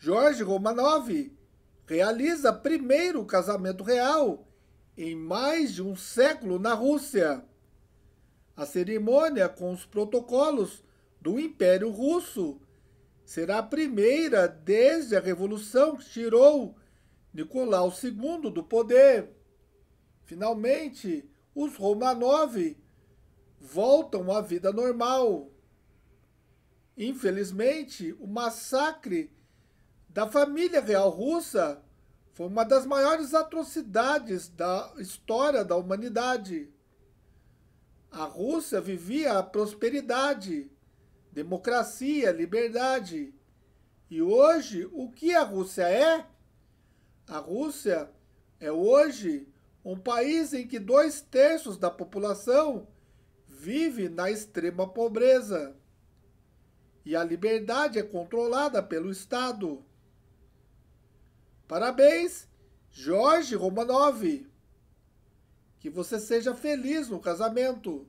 Jorge Romanov realiza primeiro casamento real em mais de um século na Rússia. A cerimônia com os protocolos do Império Russo será a primeira desde a revolução que tirou Nicolau II do poder. Finalmente, os Romanov voltam à vida normal. Infelizmente, o massacre da família real russa foi uma das maiores atrocidades da história da humanidade. A Rússia vivia a prosperidade, democracia, liberdade. E hoje, o que a Rússia é? A Rússia é hoje um país em que dois terços da população vive na extrema pobreza. E a liberdade é controlada pelo Estado. Parabéns, Jorge Romanov. Que você seja feliz no casamento.